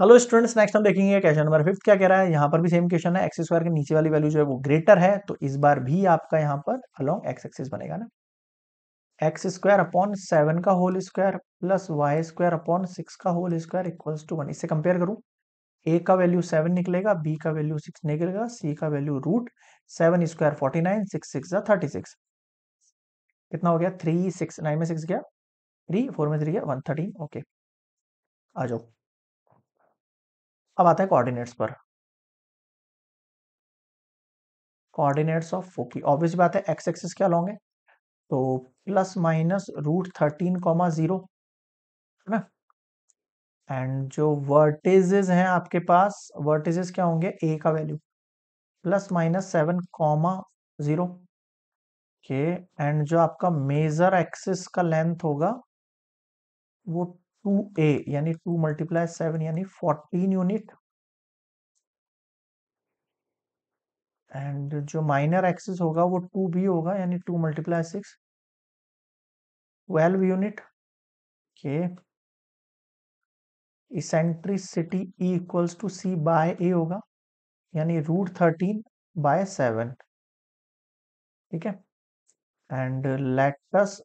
hello students next हम देखेंगे question number fifth क्या कह रहा है यहाँ पर भी सेम क्वेश्चन है एक्स स्क्वायर के नीचे वाली वैल्यू जो है वो ग्रेटर है तो इस बार भी आपका यहाँ पर अलोंग एक्स एक्सिस बनेगा ना एक्स स्क्वायर अपॉन सेवन का whole square plus Y square upon six का whole square equals to one इससे कंपेयर करूँ ए का वैल्यू सेवन निकलेगा बी का वैल्यू सिक्स निकलेगा सी का value root seven square forty nine six six thirty six कितना हो गया थ्री सिक्स नाइन में सिक्स गया थ्री फोर में थ्री गया वन थर्टीन ओके आ जाओ अब आता है कोऑर्डिनेट्स पर कोऑर्डिनेट्स ऑफ फोकी ऑब्वियस बात है एक्स एक्सिस क्या लॉन्ग है तो plus minus root thirteen comma zero है ना एंड जो वर्टेजेस हैं आपके पास वर्टेजेस क्या होंगे ए का value plus minus seven comma zero and जो आपका मेजर एक्सिस का लेंथ होगा वो टू ए यानी टू मल्टीप्लाई सेवन यानी फोर्टीन यूनिट एंड जो माइनर एक्सिस होगा वो टू बी होगा यानी two multiply six twelve unit के eccentricity e equals to c by a होगा यानी रूट थर्टीन बाय सेवन ठीक है एंड लेटस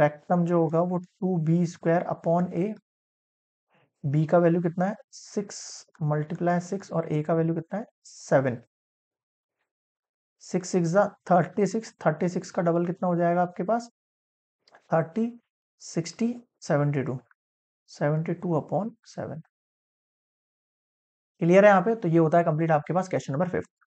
रेक्टम जो होगा वो two b square upon a b का वैल्यू कितना है सिक्स मल्टीप्लाई सिक्स और ए का वैल्यू कितना है seven six six thirty six thirty six का डबल कितना हो जाएगा आपके पास thirty sixty seventy two seventy two upon seven clear है यहाँ पे तो ये होता है कंप्लीट आपके पास क्वेश्चन नंबर फिफ्थ